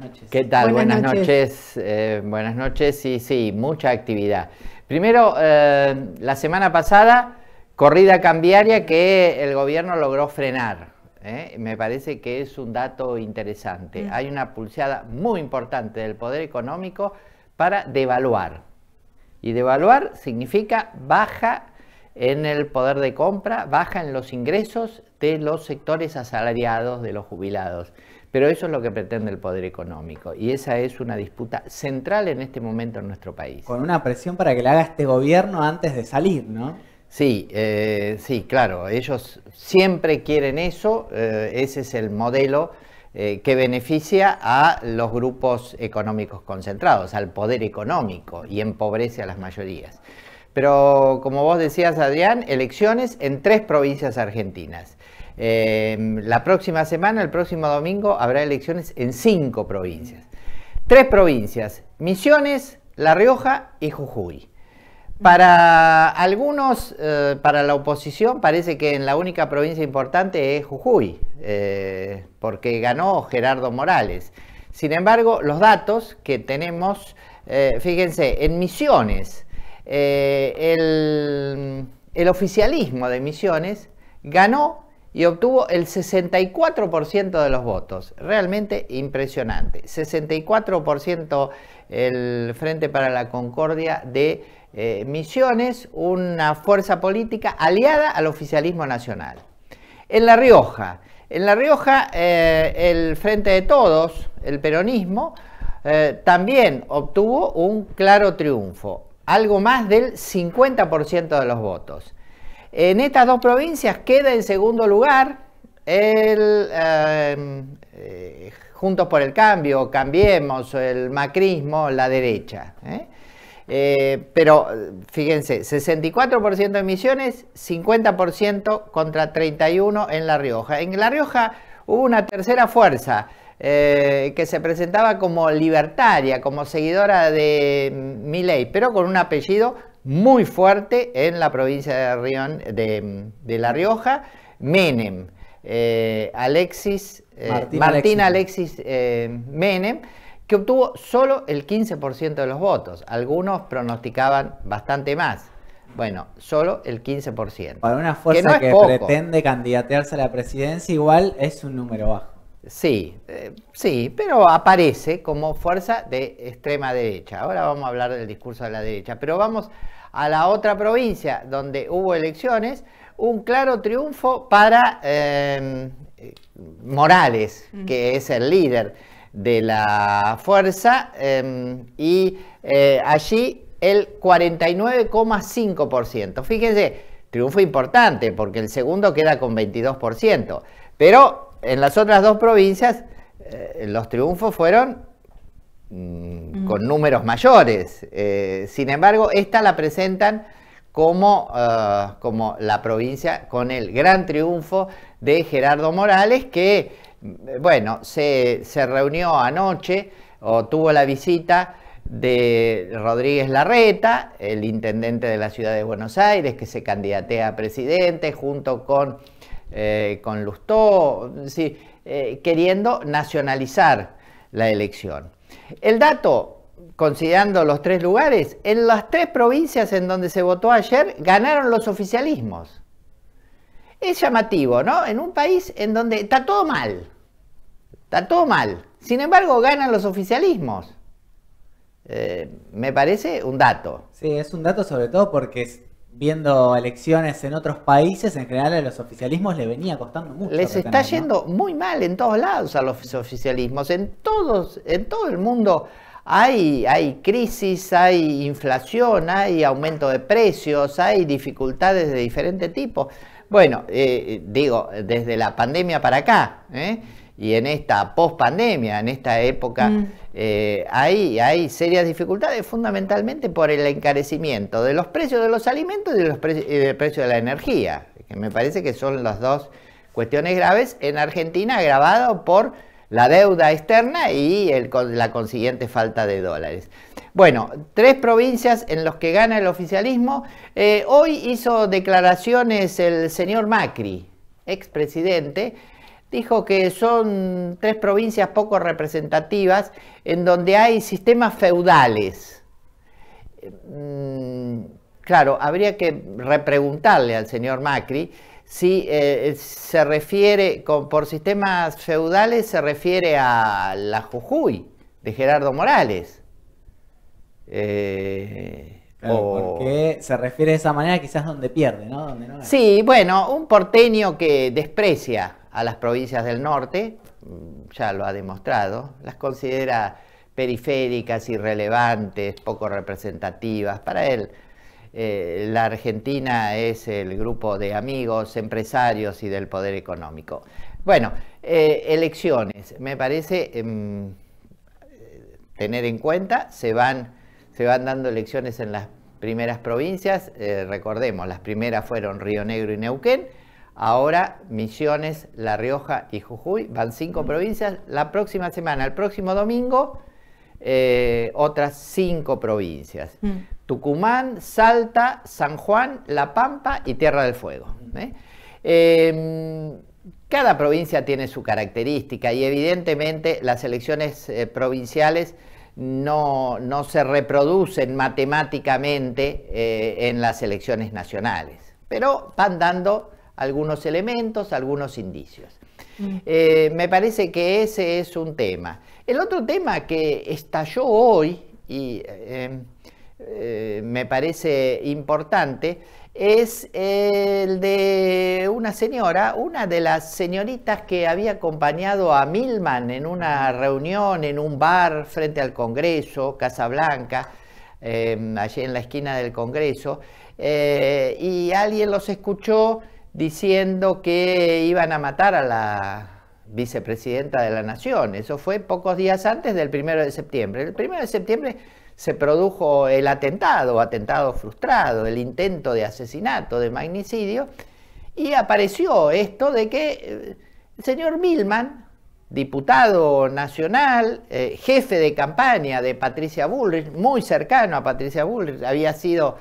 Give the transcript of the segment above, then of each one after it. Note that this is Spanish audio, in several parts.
noches. ¿Qué tal? Buenas, noches. Eh, buenas noches. Sí, sí, mucha actividad. Primero, eh, la semana pasada, corrida cambiaria que el gobierno logró frenar. Eh, me parece que es un dato interesante. Mm. Hay una pulseada muy importante del poder económico para devaluar. Y devaluar significa baja en el poder de compra, baja en los ingresos de los sectores asalariados, de los jubilados. Pero eso es lo que pretende el poder económico y esa es una disputa central en este momento en nuestro país. Con una presión para que la haga este gobierno antes de salir, ¿no? Sí, eh, sí, claro, ellos siempre quieren eso, eh, ese es el modelo eh, que beneficia a los grupos económicos concentrados, al poder económico y empobrece a las mayorías. Pero como vos decías, Adrián, elecciones en tres provincias argentinas. Em, la próxima semana, el próximo domingo, habrá elecciones en cinco provincias. Tres provincias, Misiones, La Rioja y Jujuy. Para algunos, eh, para la oposición, parece que en la única provincia importante es Jujuy, eh, porque ganó Gerardo Morales. Sin embargo, los datos que tenemos, eh, fíjense, en Misiones, el oficialismo de Misiones ganó y obtuvo el 64% de los votos. Realmente impresionante. 64% el Frente para la Concordia de eh, Misiones, una fuerza política aliada al oficialismo nacional. En La Rioja, en La Rioja eh, el Frente de Todos, el peronismo, eh, también obtuvo un claro triunfo, algo más del 50% de los votos. En estas dos provincias queda en segundo lugar el em, eh, Juntos por el Cambio, Cambiemos, el macrismo, la derecha. ¿eh? Eh, pero fíjense, 64% de Misiones, 50% contra 31% en La Rioja. En La Rioja hubo una tercera fuerza. que se presentaba como libertaria, como seguidora de Miley, pero con un apellido muy fuerte en la provincia de, de, La Rioja. Menem, eh, eh, Alexis, Martín, Alexis, eh, Menem, que obtuvo solo el 15% de los votos. Algunos pronosticaban bastante más. Bueno, solo el 15%. Para una fuerza que, que pretende candidatearse a la presidencia, igual es un número bajo. Sí, eh, sí, pero aparece como fuerza de extrema derecha. Ahora vamos a hablar del discurso de la derecha, pero vamos a la otra provincia donde hubo elecciones, un claro triunfo para em, Morales, mm. que es el líder de la fuerza, em, y eh, allí el 49,5%. Fíjense, triunfo importante, porque el segundo queda con 22%, pero en las otras dos provincias eh, los triunfos fueron mm, con mm. números mayores. Eh, sin embargo, esta la presentan como, eh, como la provincia con el gran triunfo de Gerardo Morales, que, bueno, se, se reunió anoche o tuvo la visita de Rodríguez Larreta, el intendente de la ciudad de Buenos Aires, que se candidatea a presidente junto con eh, con Lustó, eh, queriendo nacionalizar la elección. El dato, considerando los tres lugares, en las tres provincias en donde se votó ayer ganaron los oficialismos. Es llamativo, ¿no? En un país en donde está todo mal, está todo mal. Sin embargo, ganan los oficialismos. Eh, me parece un dato. Sí, es un dato sobre todo porque viendo elecciones en otros países, en general a los oficialismos les venía costando mucho. Les está yendo muy mal en todos lados a los oficialismos, en todos, en todo el mundo hay, hay crisis, hay inflación, hay aumento de precios, hay dificultades de diferente tipo. Bueno, eh, digo, desde la pandemia para acá, ¿eh? y en esta pospandemia, en esta época, mm. eh, hay, serias dificultades, fundamentalmente por el encarecimiento de los precios de los alimentos y, de los precios de la energía, que me parece que son las dos cuestiones graves en Argentina, agravado por la deuda externa y la consiguiente falta de dólares. Bueno, tres provincias en las que gana el oficialismo. Eh, hoy hizo declaraciones el señor Macri, expresidente, dijo que son tres provincias poco representativas en donde hay sistemas feudales. Mm, claro, habría que repreguntarle al señor Macri si eh, eh, se refiere, con, por sistemas feudales se refiere a la Jujuy de Gerardo Morales. Eh, o... Porque se refiere de esa manera quizás donde pierde, no sí, bueno, un porteño que desprecia a las provincias del norte, mm, ya lo ha demostrado, las considera periféricas, irrelevantes, poco representativas. Para él, eh, la Argentina es el grupo de amigos, empresarios y del poder económico. Bueno, eh, elecciones, me parece em, tener en cuenta, se van, se van dando elecciones en las primeras provincias, eh, recordemos, las primeras fueron Río Negro y Neuquén, Ahora Misiones, La Rioja y Jujuy van cinco mm. provincias. La próxima semana, el próximo domingo, eh, otras cinco provincias. Mm. Tucumán, Salta, San Juan, La Pampa y Tierra del Fuego. Mm. ¿eh? Em, cada provincia tiene su característica y evidentemente las elecciones eh, provinciales no, no, se reproducen matemáticamente en las elecciones nacionales, pero van dando algunos elementos, algunos indicios. Mm. Eh, me parece que ese es un tema. El otro tema que estalló hoy y em, eh, me parece importante es el de una señora, una de las señoritas que había acompañado a Milman en una reunión en un bar frente al Congreso, Casa Casablanca, em, allí en la esquina del Congreso, eh, y alguien los escuchó diciendo que iban a matar a la vicepresidenta de la Nación. Eso fue pocos días antes del primero de septiembre. El primero de septiembre se produjo el atentado, atentado frustrado, el intento de asesinato, de magnicidio, y apareció esto de que eh, el señor Milman, diputado nacional, eh, jefe de campaña de Patricia Bullrich, muy cercano a Patricia Bullrich, había sido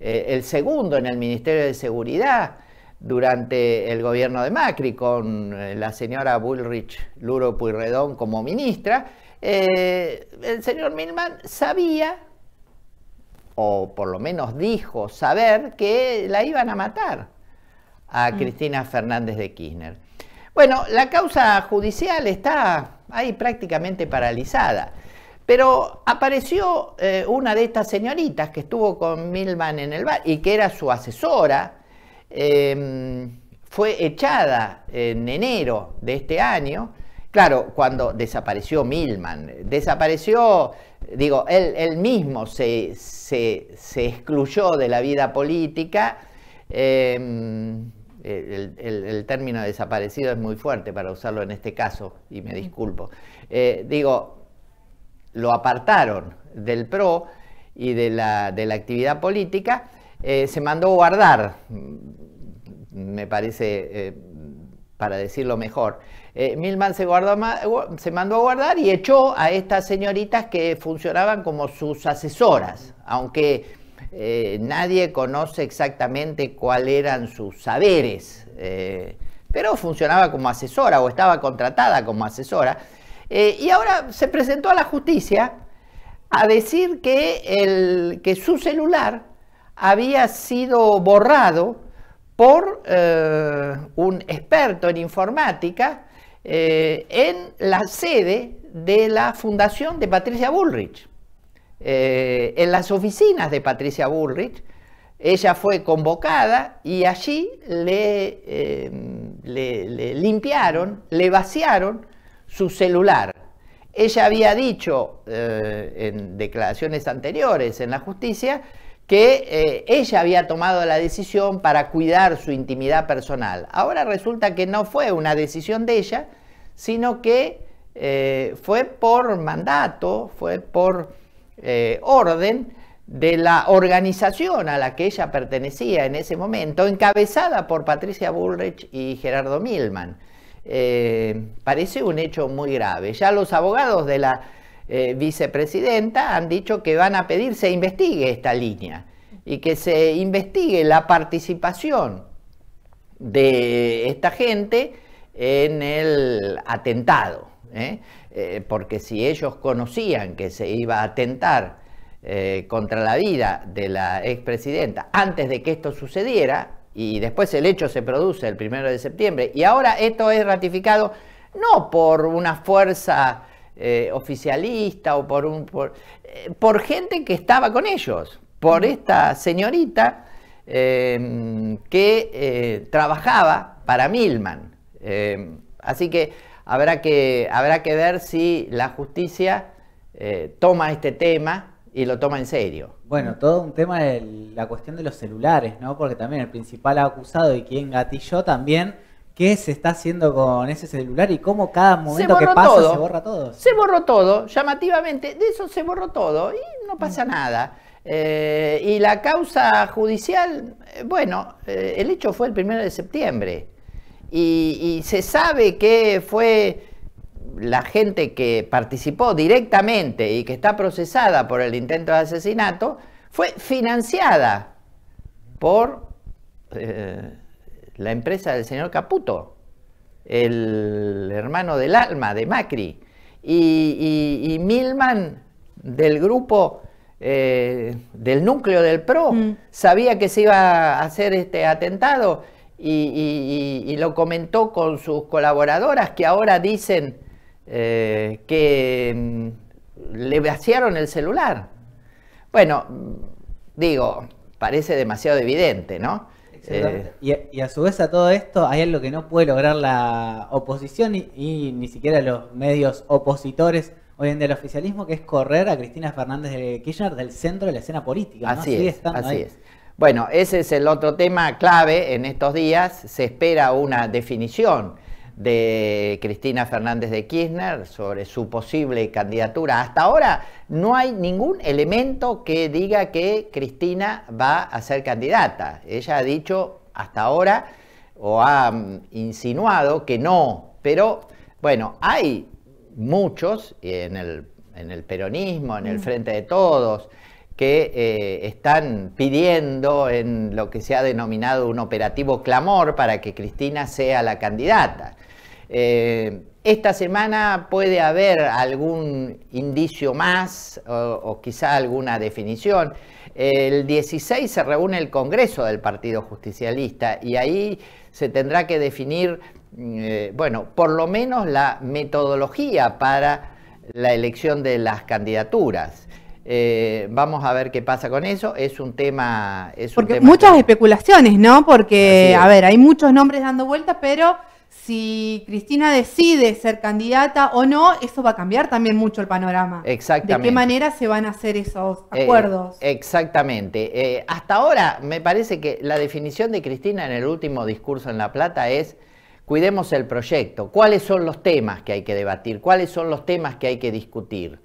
eh, el segundo en el Ministerio de Seguridad, durante el gobierno de Macri, con eh, la señora Bullrich Luro Puyredón como ministra, eh, el señor Milman sabía, o por lo menos dijo saber, que la iban a matar a mm. Cristina Fernández de Kirchner. Bueno, la causa judicial está ahí prácticamente paralizada. Pero apareció eh, una de estas señoritas que estuvo con Milman en el bar y que era su asesora, Em, fue echada en enero de este año, claro, cuando desapareció Milman, desapareció, digo, él, mismo se, excluyó de la vida política. Em, el, término desaparecido es muy fuerte para usarlo en este caso, y me disculpo. Eh, digo, lo apartaron del PRO y de la actividad política, eh, se mandó guardar, me parece, eh, para decirlo mejor. Eh, Milman se, se mandó a guardar y echó a estas señoritas que funcionaban como sus asesoras, aunque nadie conoce exactamente cuáles eran sus saberes, pero funcionaba como asesora o estaba contratada como asesora. y ahora se presentó a la justicia a decir que, el, que su celular había sido borrado por eh, un experto en informática eh, en la sede de la fundación de Patricia Bullrich, eh, en las oficinas de Patricia Bullrich. Ella fue convocada y allí le limpiaron, le vaciaron su celular. Ella había dicho en declaraciones anteriores en la justicia que eh, ella había tomado la decisión para cuidar su intimidad personal. Ahora resulta que no fue una decisión de ella, sino que eh, fue por mandato, fue por eh, orden de la organización a la que ella pertenecía en ese momento, encabezada por Patricia Bullrich y Gerardo Milman. parece un hecho muy grave. Ya los abogados de la eh, vicepresidenta han dicho que van a pedir se investigue esta línea y que se investigue la participación de esta gente en el atentado. ¿eh? Eh, porque si ellos conocían que se iba a atentar contra la vida de la expresidenta antes de que esto sucediera, y después el hecho se produce el primero de septiembre, y ahora esto es ratificado no por una fuerza eh, oficialista o por un eh, por, gente que estaba con ellos, por esta señorita eh, que trabajaba para Milman. así que habrá que habrá que ver si la justicia toma este tema y lo toma en serio. Bueno, todo un tema de la cuestión de los celulares, ¿no? Porque también el principal acusado y quien gatilló también qué se está haciendo con ese celular y cómo cada momento que pasa se borra todo. Se borró todo, llamativamente, de eso se borró todo y no pasa mm. nada. Eh, y la causa judicial, eh, bueno, eh, el hecho fue el primero de septiembre y, se sabe que fue la gente que participó directamente y que está procesada por el intento de asesinato fue financiada por la empresa del señor Caputo, el hermano del alma de Macri, y, Milman del grupo eh, del núcleo del PRO, mm. sabía que se iba a hacer este atentado y, lo comentó con sus colaboradoras que ahora dicen eh, que mm, le vaciaron el celular. Bueno, digo, parece demasiado evidente, ¿no? Eh, y, a, su vez a todo esto hay algo que no puede lograr la oposición y, ni siquiera los medios opositores hoy en día del oficialismo, que es correr a Cristina Fernández de Kirchner del centro de la escena política. Así, así es. Bueno, ese es el otro tema clave en estos días. Se espera una definición de Cristina Fernández de Kirchner sobre su posible candidatura. Hasta ahora no hay ningún elemento que diga que Cristina va a ser candidata. Ella ha dicho hasta ahora o ha mm, insinuado que no, pero bueno, hay muchos en el, peronismo, en el mm. Frente de Todos, que eh, están pidiendo en lo que se ha denominado un operativo clamor para que Cristina sea la candidata. Eh, esta semana puede haber algún indicio más o, quizá alguna definición. El 16 se reúne el Congreso del Partido Justicialista y ahí se tendrá que definir, eh, bueno, por lo menos la metodología para la elección de las candidaturas. Eh, vamos a ver qué pasa con eso. Es un tema. Es Porque muchas especulaciones, ¿no? Porque, a ver, hay muchos nombres dando vueltas, pero si Cristina decide ser candidata o no, eso va a cambiar también mucho el panorama. Exactamente. ¿De qué manera se van a hacer esos eh, acuerdos? exactamente. Eh, hasta ahora me parece que la definición de Cristina en el último discurso en La Plata es cuidemos el proyecto, cuáles son los temas que hay que debatir, cuáles son los temas que hay que discutir.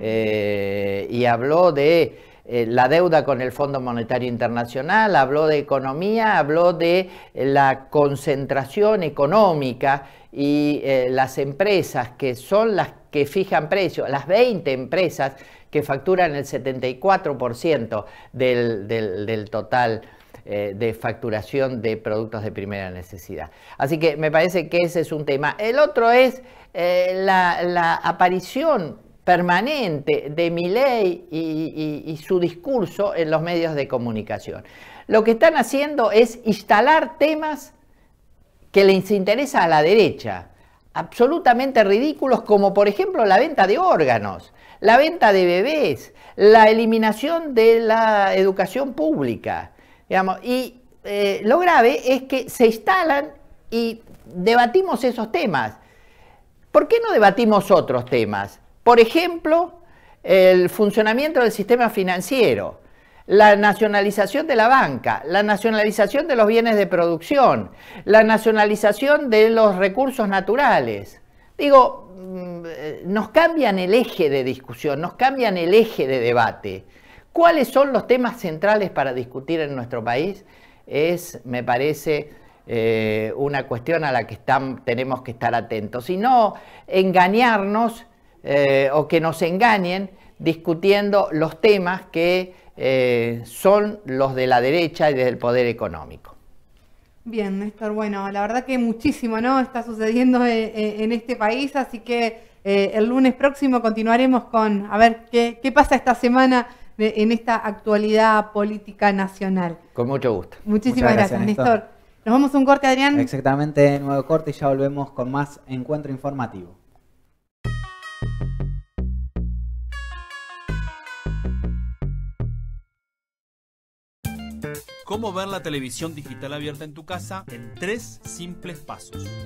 Eh, y habló de eh, la deuda con el Fondo Monetario Internacional, habló de economía, habló de eh, la concentración económica y eh, las empresas que son las que fijan precios, las 20 empresas que facturan el 74% del, del, del, total de facturación de productos de primera necesidad. Así que me parece que ese es un tema. El otro es la, la aparición permanente de mi ley y, su discurso en los medios de comunicación. Lo que están haciendo es instalar temas que les interesa a la derecha, absolutamente ridículos como por ejemplo la venta de órganos, la venta de bebés, la eliminación de la educación pública. Y eh, lo grave es que se instalan y debatimos esos temas. ¿Por qué no debatimos otros temas? Por ejemplo, el funcionamiento del sistema financiero, la nacionalización de la banca, la nacionalización de los bienes de producción, la nacionalización de los recursos naturales. Digo, mm, nos cambian el eje de discusión, nos cambian el eje de debate. ¿Cuáles son los temas centrales para discutir en nuestro país? Es, me parece, eh, una cuestión a la que tenemos que estar atentos y no engañarnos eh, o que nos engañen discutiendo los temas que eh, son los de la derecha y del poder económico. Bien, Néstor, bueno, la verdad que muchísimo ¿no? está sucediendo eh, en este país, así que el lunes próximo continuaremos con a ver qué, pasa esta semana en esta actualidad política nacional. Con mucho gusto. Muchísimas gracias, Néstor. Nos vamos a un corte, Adrián. Exactamente, nuevo corte y ya volvemos con más encuentro informativo. Cómo ver la televisión digital abierta en tu casa en tres simples pasos.